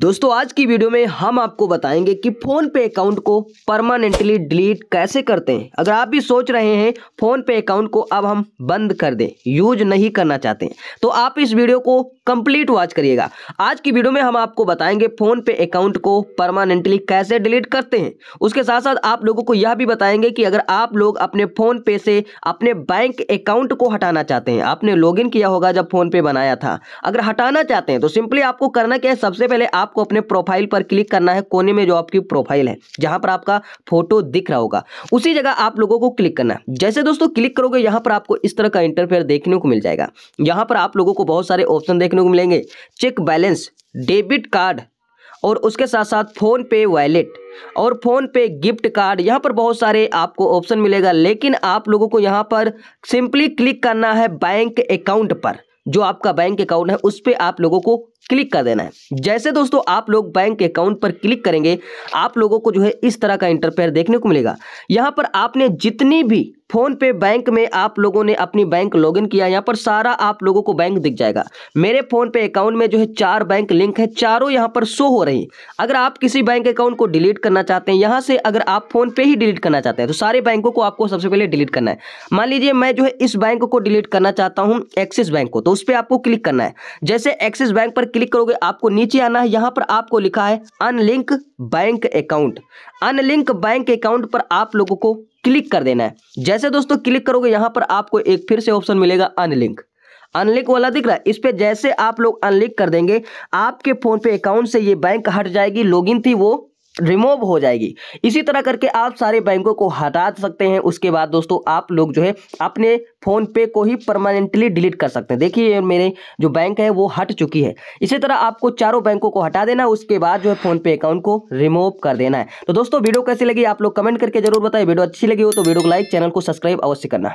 दोस्तों आज की वीडियो में हम आपको बताएंगे कि फोन पे अकाउंट को परमानेंटली डिलीट कैसे करते हैं अगर आप भी सोच रहे हैं फोन पे अकाउंट को अब हम बंद कर दें यूज नहीं करना चाहते हैं तो आप इस वीडियो को कंप्लीट वॉच करिएगा आज की वीडियो में हम आपको बताएंगे फोन पे अकाउंट को परमानेंटली कैसे डिलीट करते हैं उसके साथ साथ आप लोगों को यह भी बताएंगे कि अगर आप लोग अपने फोन पे से अपने बैंक अकाउंट को हटाना चाहते हैं आपने लॉग किया होगा जब फोन पे बनाया था अगर हटाना चाहते हैं तो सिंपली आपको करना क्या है सबसे पहले आपको अपने प्रोफाइल पर क्लिक करना है कोने में जो आपकी प्रोफाइल है जहां पर आपका फोटो दिख रहा होगा उसी जगह आप लोगों को क्लिक करना है जैसे दोस्तों क्लिक करोगे यहां पर आपको इस तरह का इंटरफेयर देखने को मिल जाएगा यहां पर आप लोगों को बहुत सारे ऑप्शन देखने को मिलेंगे चेक बैलेंस डेबिट कार्ड और उसके साथ साथ फ़ोन पे वैलेट और फ़ोन पे गिफ्ट कार्ड यहाँ पर बहुत सारे आपको ऑप्शन मिलेगा लेकिन आप लोगों को यहाँ पर सिंपली क्लिक करना है बैंक अकाउंट पर जो आपका बैंक अकाउंट है उस पर आप लोगों को क्लिक कर देना है जैसे दोस्तों आप लोग बैंक अकाउंट पर क्लिक करेंगे आप लोगों को जो है इस तरह का इंटरफेयर देखने को मिलेगा यहाँ पर आपने जितनी भी फोन पे बैंक में आप लोगों ने अपनी बैंक लॉगिन किया यहाँ पर सारा आप लोगों को बैंक दिख जाएगा मेरे फोन पे अकाउंट में जो है चार बैंक लिंक है चारों यहाँ पर शो हो रही अगर आप किसी बैंक अकाउंट को डिलीट करना चाहते हैं यहाँ से अगर आप फोन पे ही डिलीट करना चाहते हैं तो सारे बैंकों को आपको सबसे पहले डिलीट करना है मान लीजिए मैं जो है इस बैंक को डिलीट करना चाहता हूँ एक्सिस बैंक को तो उस पर आपको क्लिक करना है जैसे एक्सिस बैंक पर क्लिक करोगे आपको नीचे आना है यहाँ पर आपको लिखा है unlink bank account unlink bank account पर आप लोगों को क्लिक कर देना है जैसे दोस्तों क्लिक करोगे यहाँ पर आपको एक फिर से ऑप्शन मिलेगा अनलिंक अनलिंक वाला दिख रहा है इस पर जैसे आप लोग अनलिंक कर देंगे आपके फोन पे अकाउंट से ये बैंक हट जाएगी लॉगिन थी वो रिमूव हो जाएगी इसी तरह करके आप सारे बैंकों को हटा सकते हैं उसके बाद दोस्तों आप लोग जो है अपने फ़ोन पे को ही परमानेंटली डिलीट कर सकते हैं देखिए मेरे जो बैंक है वो हट चुकी है इसी तरह आपको चारों बैंकों को हटा देना उसके बाद जो है फ़ोन पे अकाउंट को रिमूव कर देना है तो दोस्तों वीडियो कैसी लगी आप लोग कमेंट करके जरूर बताए वीडियो अच्छी लगी हो तो वीडियो को लाइक चैनल को सब्सक्राइब अवश्य करना